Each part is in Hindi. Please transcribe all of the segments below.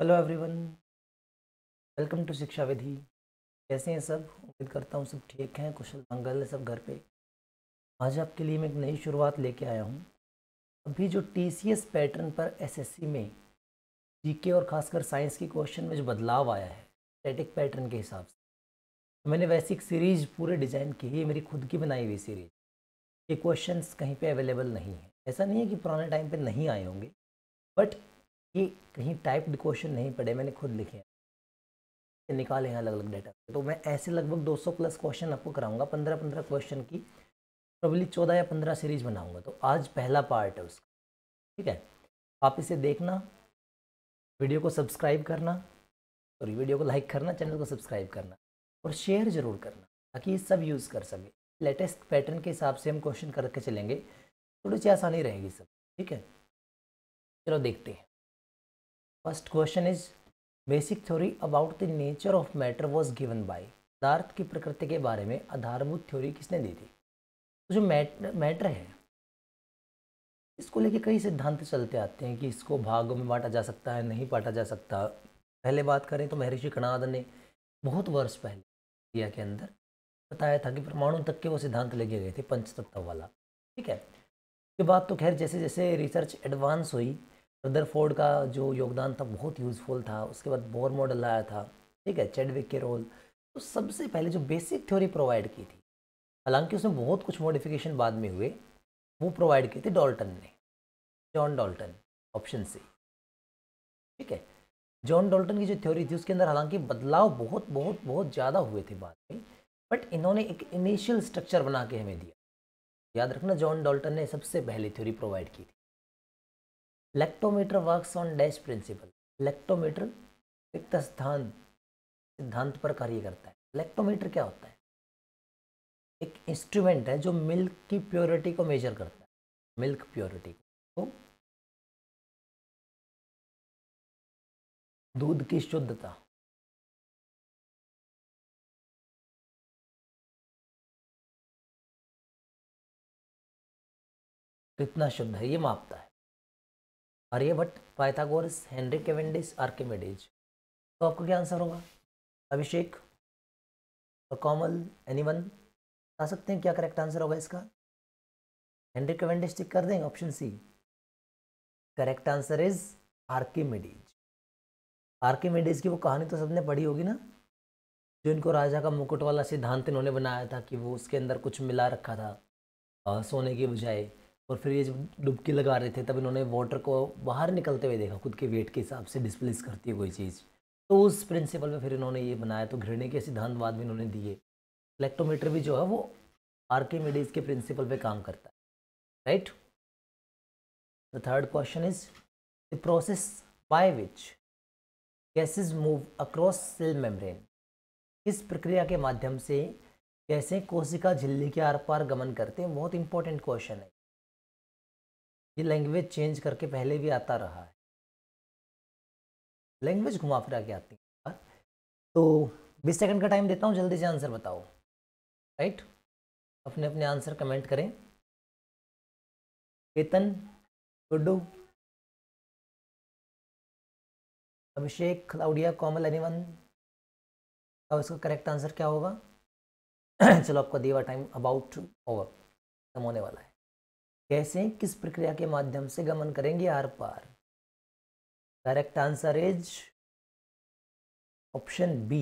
हेलो एवरीवन वेलकम टू शिक्षा विधि कैसे हैं सब उम्मीद करता हूँ सब ठीक हैं कुशल मंगल है सब घर पे आज आपके लिए मैं एक नई शुरुआत लेके आया हूँ अभी जो टी पैटर्न पर एसएससी में जीके और ख़ासकर साइंस के क्वेश्चन में जो बदलाव आया है स्टैटिक पैटर्न के हिसाब से तो मैंने वैसी एक सीरीज पूरे डिज़ाइन की है मेरी खुद की बनाई हुई सीरीज ये क्वेश्चन कहीं पर अवेलेबल नहीं है ऐसा नहीं है कि पुराने टाइम पर नहीं आए होंगे बट ये कहीं टाइप्ड क्वेश्चन नहीं पड़े मैंने खुद लिखे हैं निकाले हैं अलग अलग डेटा तो मैं ऐसे लगभग 200 प्लस क्वेश्चन आपको कराऊंगा 15 15 क्वेश्चन की प्रबली 14 या 15 सीरीज बनाऊंगा तो आज पहला पार्ट है उसका ठीक है आप इसे देखना वीडियो को सब्सक्राइब करना और वीडियो को लाइक करना चैनल को सब्सक्राइब करना और शेयर ज़रूर करना ताकि ये सब यूज़ कर सके लेटेस्ट पैटर्न के हिसाब से हम क्वेश्चन करके चलेंगे थोड़ी सी आसानी रहेगी सब ठीक है चलो देखते हैं first question is basic theory about the nature of matter was given by पदार्थ की प्रकृति के बारे में आधारभूत थ्योरी किसने दी थी तो जो मैटर मैटर है इसको लेके कई सिद्धांत चलते आते हैं कि इसको भागों में बांटा जा सकता है नहीं बांटा जा सकता पहले बात करें तो महर्षि कणाद ने बहुत वर्ष पहले इंडिया के अंदर बताया था कि परमाणु तक के वो सिद्धांत लेके गए थे पंचतत्व वाला ठीक है ये बात तो खैर जैसे जैसे रिसर्च एडवांस हुई रदरफोर्ड का जो योगदान था बहुत यूज़फुल था उसके बाद बोर मॉडल आया था ठीक है चेडविक के रोल तो सबसे पहले जो बेसिक थ्योरी प्रोवाइड की थी हालांकि उसमें बहुत कुछ मॉडिफिकेशन बाद में हुए वो प्रोवाइड की थी डॉल्टन ने जॉन डॉल्टन ऑप्शन सी ठीक है जॉन डॉल्टन की जो थ्योरी थी उसके अंदर हालांकि बदलाव बहुत बहुत बहुत ज़्यादा हुए थे बाद में बट इन्होंने एक इनिशियल स्ट्रक्चर बना के हमें दिया याद रखना जॉन डॉल्टन ने सबसे पहले थ्योरी प्रोवाइड की थी lactometer works on dash principle lactometer रिक्त स्थान सिद्धांत पर कार्य करता है लेक्टोमीटर क्या होता है एक इंस्ट्रूमेंट है जो मिल्क की प्योरिटी को मेजर करता है मिल्क प्योरिटी को तो दूध की शुद्धता कितना शुद्ध है ये मापता है Aryabhata Pythagoras Henry Cavendish Archimedes तो आपको क्या आंसर होगा अभिषेक और तो एनी एनीवन बता सकते हैं क्या करेक्ट आंसर होगा इसका हेनरी केवेंडिस टिक कर देंगे option C correct answer is Archimedes Archimedes की वो कहानी तो सबने पढ़ी होगी ना जो इनको राजा का मुकुट वाला सिद्धांत इन्होंने बनाया था कि वो उसके अंदर कुछ मिला रखा था आ, सोने की बजाय और फिर ये जब डुबकी लगा रहे थे तब इन्होंने वाटर को बाहर निकलते हुए देखा खुद के वेट के हिसाब से डिस्प्लेस करती है कोई चीज़ तो उस प्रिंसिपल में फिर इन्होंने ये बनाया तो घृणे के बाद भी इन्होंने दिए इलेक्ट्रोमीटर भी जो है वो आर्किमिडीज के प्रिंसिपल पे काम करता है right the third question is the process by which gases move across cell membrane इस प्रक्रिया के माध्यम से कैसे कोशिका झिल्ली के आर पार गमन करते हैं बहुत इंपॉर्टेंट क्वेश्चन है ये लैंग्वेज चेंज करके पहले भी आता रहा है लैंग्वेज घुमा फिरा के आती है तो बीस सेकंड का टाइम देता हूँ जल्दी से आंसर बताओ राइट अपने अपने आंसर कमेंट करें केतन गुड्डू अभिषेक खलाउडिया कॉमल एनीवन अब इसका करेक्ट आंसर क्या होगा चलो आपका दिया टाइम अबाउट ओवर कम होने वाला है कैसे किस प्रक्रिया के माध्यम से गमन करेंगे आर पार correct answer is option B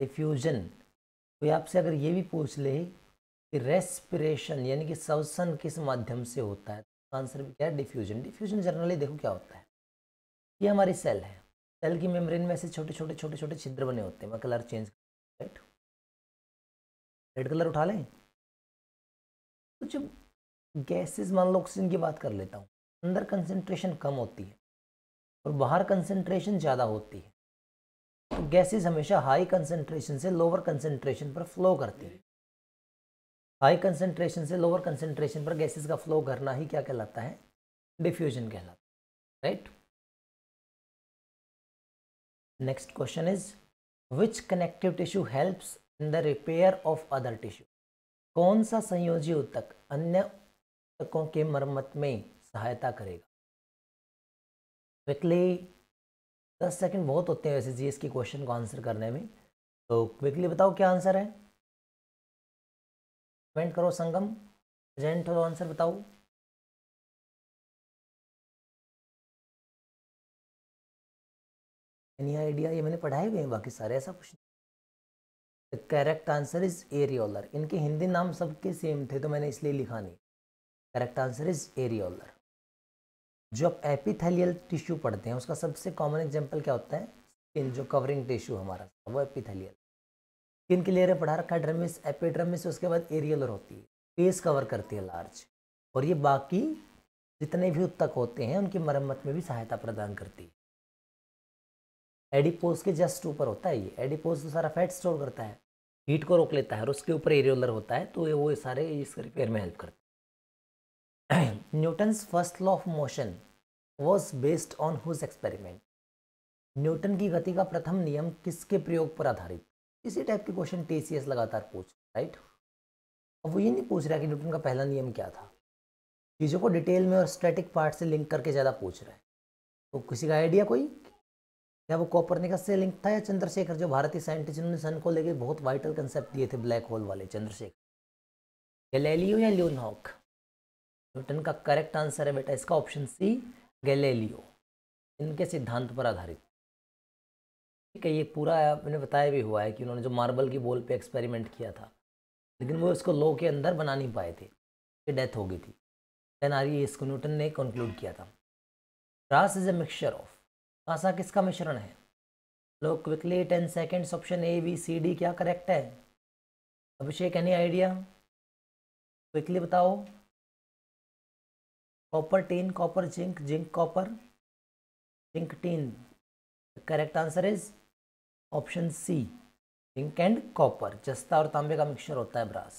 diffusion कोई आपसे अगर ये भी पूछ ले कि रेस्पिरेशन यानी कि श्वसन किस माध्यम से होता है आंसर तो भी क्या है डिफ्यूजन डिफ्यूजन जनरली देखो क्या होता है ये हमारी सेल है सेल की मेम्ब्रेन में ऐसे छोटे छोटे छोटे छोटे छिद्र बने होते हैं मैं colour change right red colour उठा लें तो जब गैसेस मान लो ऑक्सीजन की बात कर लेता हूँ अंदर कंसनट्रेशन कम होती है और बाहर कंसनट्रेशन ज़्यादा होती है तो गैसेस हमेशा हाई कंसनट्रेशन से लोअर कंसनट्रेशन पर फ्लो करती है हाई कंसनट्रेशन से लोअर कंसनट्रेशन पर गैसेस का फ्लो करना ही क्या कहलाता है डिफ्यूजन कहलाता है right next question is which connective tissue helps in the repair of other tissue कौन सा संयोजी उत्तक अन्य सड़कों की मरम्मत में सहायता करेगा क्विकली दस सेकंड बहुत होते हैं वैसे जी इसकी क्वेश्चन को आंसर करने में तो क्विकली बताओ क्या आंसर है कमेंट करो संगम प्रेजेंट हो तो आंसर बताओ एनी आइडिया ये मैंने पढ़ाए हुए हैं बाकी सारे ऐसा कुछ नहीं करेक्ट आंसर इज एरियोलर इनके हिंदी नाम सबके सेम थे तो मैंने इसलिए लिखा नहीं करेक्ट आंसर इज एरियोलर जो आप एपिथेलियल टिश्यू पढ़ते हैं उसका सबसे कॉमन एग्जाम्पल क्या होता है स्किन जो कवरिंग टिश्यू हमारा वो एपिथेलियल स्किन के लेयर पढ़ा रखा है ड्रमिस एपिड्रमिस उसके बाद एरियोलर होती है फेस कवर करती है लार्ज और ये बाकी जितने भी उत्तक होते हैं उनकी मरम्मत में भी सहायता प्रदान करती है एडिपोज के जस्ट ऊपर होता है ये एडिपोज तो सारा फैट स्टोर करता है हीट को रोक लेता है और उसके ऊपर एरियोलर होता है तो वो सारे इस रिपेयर में हेल्प करते हैं Newton's first law of motion was based on whose experiment Newton की गति का प्रथम नियम किसके प्रयोग पर आधारित इसी टाइप के क्वेश्चन टी लगातार पूछ राइट अब वो ये नहीं पूछ रहा कि न्यूटन का पहला नियम क्या था चीज़ों को डिटेल में और स्टैटिक पार्ट से लिंक करके ज़्यादा पूछ रहा है तो किसी का आइडिया कोई क्या वो कॉपरनिकस से लिंक था या चंद्रशेखर जो भारतीय साइंटिस्ट जिन्होंने सन को लेकर बहुत वाइटल कंसेप्ट दिए थे ब्लैक होल वाले चंद्रशेखर लेलियो या ल्यूनहॉक न्यूटन का करेक्ट आंसर है बेटा इसका ऑप्शन सी गैलेलियो इनके सिद्धांत पर आधारित ठीक है ये पूरा मैंने बताया भी हुआ है कि उन्होंने जो मार्बल की बॉल पे एक्सपेरिमेंट किया था लेकिन वो इसको लो के अंदर बना नहीं पाए थे कि डेथ हो गई थी देन है इसको न्यूटन ने कंक्लूड किया था brass is a mixture of कांसा किसका मिश्रण है लो quickly ten seconds option A B C D क्या करेक्ट है अभिषेक एनी आइडिया क्विकली बताओ copper tin copper zinc zinc copper zinc tin correct answer is option C zinc and copper जस्ता और तांबे का मिक्सचर होता है brass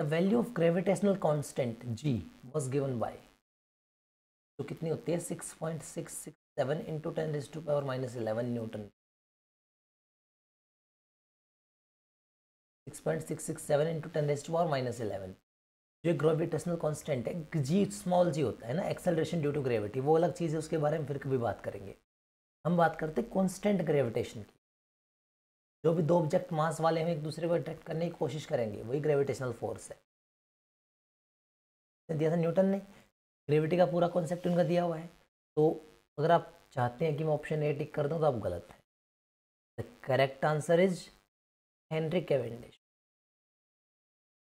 the value of gravitational constant G was given by तो कितनी होती है six point six six seven into ten is to power minus eleven Newton six point six six seven into ten is to power minus eleven जो ग्रेविटेशनल कांस्टेंट है जी स्मॉल जी होता है ना एक्सेलरेशन ड्यू टू ग्रेविटी वो अलग चीज़ है उसके बारे में फिर कभी बात करेंगे हम बात करते हैं कॉन्स्टेंट ग्रेविटेशन की जो भी दो ऑब्जेक्ट मास वाले हैं एक दूसरे को अट्रैक्ट करने की कोशिश करेंगे वही ग्रेविटेशनल फोर्स है दिया था न्यूटन ने ग्रेविटी का पूरा कॉन्सेप्ट उनका दिया हुआ है तो अगर आप चाहते हैं कि मैं ऑप्शन ए टिक कर दूँ तो आप गलत हैं the correct answer is Henry Cavendish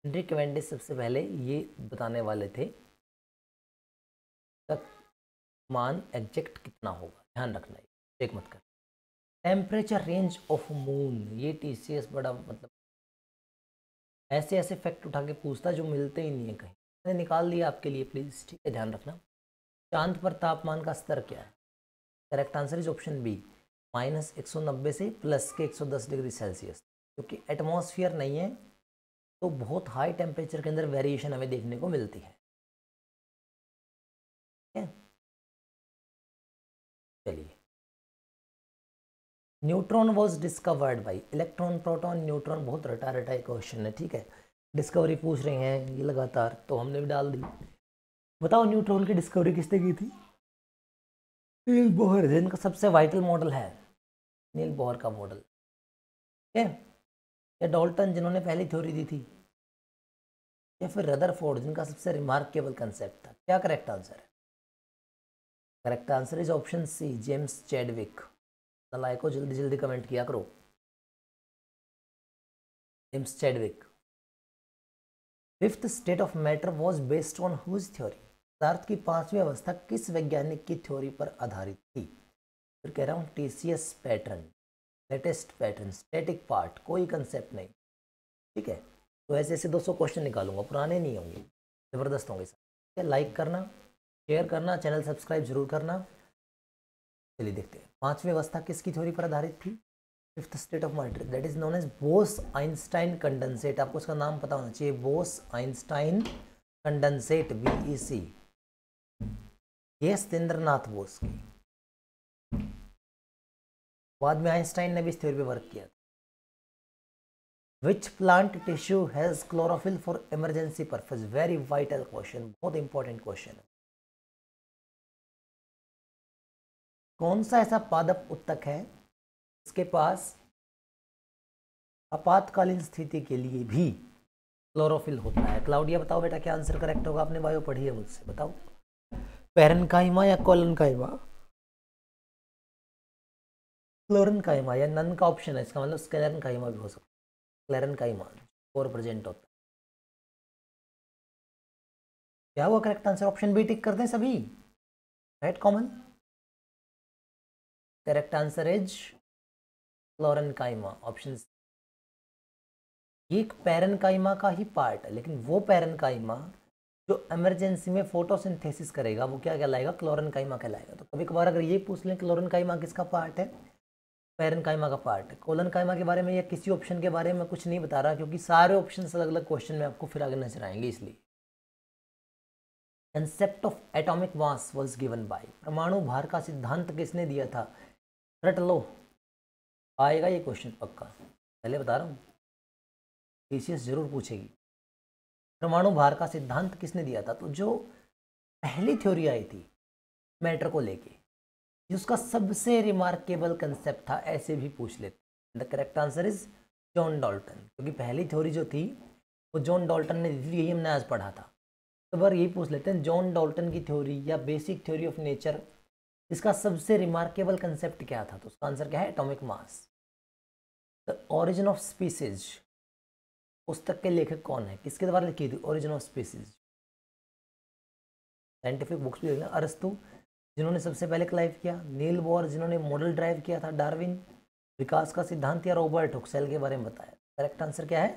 Henry Cavendish सबसे पहले ये बताने वाले थे तक मान एग्जैक्ट कितना होगा ध्यान रखना है चेक मत कर टेम्परेचर रेंज ऑफ मून ये टीसीएस बड़ा मतलब ऐसे ऐसे फैक्ट उठा के पूछता जो मिलते ही नहीं है कहीं मैंने निकाल दिया आपके लिए प्लीज़ ठीक है ध्यान रखना चांद पर तापमान का स्तर क्या है correct answer is option B minus एक से प्लस के एक डिग्री सेल्सियस क्योंकि एटमोसफियर नहीं है तो बहुत हाई टेम्परेचर के अंदर वेरिएशन हमें देखने को मिलती है चलिए neutron was discovered by electron proton neutron बहुत रटा रटा एक क्वेश्चन है ठीक है डिस्कवरी पूछ रहे हैं ये लगातार तो हमने भी डाल दी बताओ न्यूट्रॉन की डिस्कवरी किसने की थी नील बोहर जिनका सबसे वाइटल मॉडल है नील बोहर का मॉडल ठीक या डॉल्टन जिन्होंने पहली थ्योरी दी थी या फिर रदरफोर्ड जिनका सबसे रिमार्केबल कंसेप्ट था क्या करेक्ट आंसर है correct answer is option C James Chadwick like को जल्दी जल्दी कमेंट किया करो James Chadwick fifth state of matter was based on whose theory पदार्थ की पांचवी अवस्था किस वैज्ञानिक की थ्योरी पर आधारित थी फिर कह रहा हूँ T C S pattern latest pattern static part कोई कंसेप्ट नहीं ठीक है तो ऐसे ऐसे दोस्तों क्वेश्चन निकालूंगा पुराने नहीं होंगे ज़बरदस्त होंगे सर ठीक है लाइक करना शेयर करना चैनल सब्सक्राइब जरूर करना चलिए देखते हैं पाँचवीं अवस्था किसकी थ्योरी पर आधारित थी fifth state of matter that is known as Bose Einstein condensate आपको उसका नाम पता होना चाहिए Bose Einstein condensate B E C ये सतेंद्र बोस की बाद में आइंस्टाइन ने भी इस थ्योरी पे वर्क किया which plant tissue has chlorophyll for emergency purpose very vital question बहुत इंपॉर्टेंट क्वेश्चन है कौन सा ऐसा पादप उत्तक है इसके पास आपातकालीन स्थिति के लिए भी क्लोरोफिल होता है क्लाउडिया बताओ बेटा क्या आंसर करेक्ट होगा आपने बायो पढ़ी है मुझसे बताओ पेरनकाइमा या कॉलन क्लोरन कायमा या नन का ऑप्शन है इसका मतलब स्क्लेरन कायमा भी हो सकता है स्क्लेरन कायमा फोर प्रेजेंट होता है क्या हुआ correct answer option B tick कर दें सभी right common correct answer is chlorenchyma option एक पैरन कायमा का ही पार्ट है लेकिन वो पैरन कायमा जो इमरजेंसी में फोटोसिंथेसिस करेगा वो क्या कहलाएगा क्लोरन कायमा कहलाएगा तो कभी कभार अगर ये पूछ लें क्लोरन कायमा किसका पार्ट है पैरनकाइमा कायमा का पार्ट कोलन कायमा के बारे में या किसी ऑप्शन के बारे में कुछ नहीं बता रहा क्योंकि सारे ऑप्शन अलग अलग क्वेश्चन में आपको फिर आगे नजर आएंगे इसलिए concept of atomic mass was given by परमाणु भार का सिद्धांत किसने दिया था रट लो आएगा ये क्वेश्चन पक्का पहले बता रहा हूँ टीसीएस जरूर पूछेगी परमाणु भार का सिद्धांत किसने दिया था तो जो पहली थ्योरी आई थी मैटर को लेके जो उसका सबसे रिमार्केबल कंसेप्ट था ऐसे भी पूछ लेते the correct answer is John Dalton क्योंकि पहली थ्योरी जो थी वो जॉन डॉल्टन ने दी थी यही हमने आज पढ़ा था तो बार यही पूछ लेते हैं जॉन डॉल्टन की थ्योरी या बेसिक थ्योरी ऑफ नेचर इसका सबसे रिमार्केबल कंसेप्ट क्या था तो उसका आंसर क्या है atomic mass the origin of species पुस्तक के लेखक कौन है किसके द्वारा लिखी थी origin of species scientific books भी देखना अरस्तु जिन्होंने सबसे पहले क्लाइव किया नील बोर जिन्होंने मॉडल ड्राइव किया था डार्विन विकास का सिद्धांत या रॉबर्ट हुक्सेल के बारे में बताया करेक्ट आंसर क्या है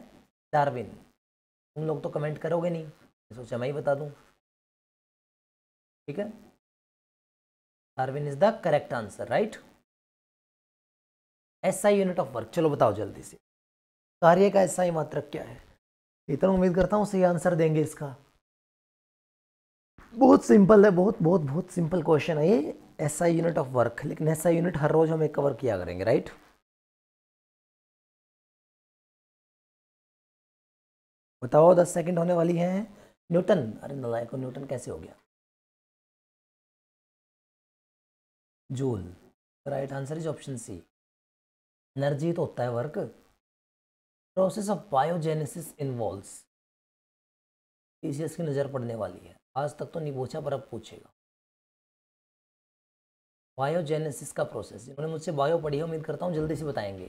डार्विन तुम लोग तो कमेंट करोगे नहीं सोचा मैं ही बता दूँ ठीक है Darwin is the correct answer right SI unit of work चलो बताओ जल्दी से कार्य का एसआई मात्रक क्या है इतना उम्मीद करता हूँ सही आंसर देंगे इसका बहुत सिंपल है बहुत बहुत बहुत सिंपल क्वेश्चन है ये ऐसा यूनिट ऑफ वर्क लेकिन ऐसा यूनिट हर रोज हम एक कवर किया करेंगे राइट बताओ दस सेकंड होने वाली है न्यूटन अरे नलायक को न्यूटन कैसे हो गया joule right answer is option C energy तो होता है work process of biogenesis involves TCS की नज़र पड़ने वाली है आज तक तो नहीं पूछा पर अब पूछेगा बायोजेनेसिस का प्रोसेस जिन्होंने मुझसे बायो पढ़ी है उम्मीद करता हूँ जल्दी से बताएंगे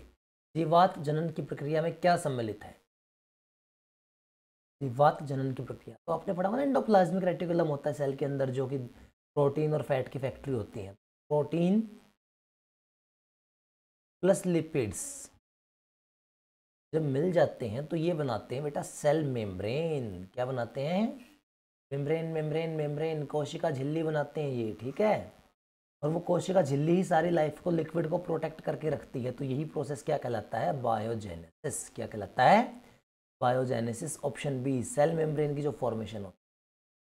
जीवात जनन की प्रक्रिया में क्या सम्मिलित है जीवात जनन की प्रक्रिया तो आपने पढ़ा हुआ ना एंडोप्लाज्मिक रेटिकुलम होता है सेल के अंदर जो कि प्रोटीन और फैट की फैक्ट्री होती है प्रोटीन प्लस लिपिड्स जब मिल जाते हैं तो ये बनाते हैं बेटा सेल मेम्ब्रेन क्या बनाते हैं मेम्ब्रेन मेम्ब्रेन मेम्ब्रेन कोशिका झिल्ली बनाते हैं ये ठीक है और वो कोशिका झिल्ली ही सारी लाइफ को लिक्विड को प्रोटेक्ट करके रखती है तो यही प्रोसेस क्या कहलाता है बायोजेनेसिस क्या कहलाता है biogenesis option B cell membrane की जो फॉर्मेशन होती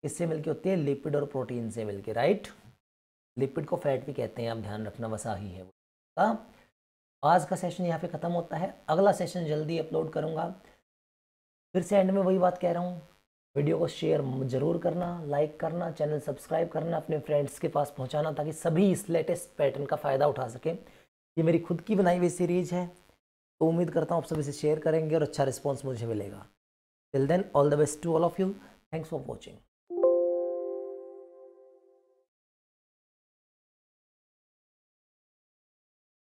है इससे मिलके होती है लिपिड और प्रोटीन से मिलके राइट लिपिड को फैट भी कहते हैं आप ध्यान रखना वसा ही है वो हाँ। आज का सेशन यहाँ पे ख़त्म होता है अगला सेशन जल्दी अपलोड करूँगा फिर से एंड में वही बात कह रहा हूँ वीडियो को शेयर जरूर करना लाइक करना चैनल सब्सक्राइब करना अपने फ्रेंड्स के पास पहुंचाना ताकि सभी इस लेटेस्ट पैटर्न का फ़ायदा उठा सकें ये मेरी खुद की बनाई हुई सीरीज है तो उम्मीद करता हूँ आप सभी इसे शेयर करेंगे और अच्छा रिस्पॉन्स मुझे मिलेगा till then all the best to all of you thanks for watching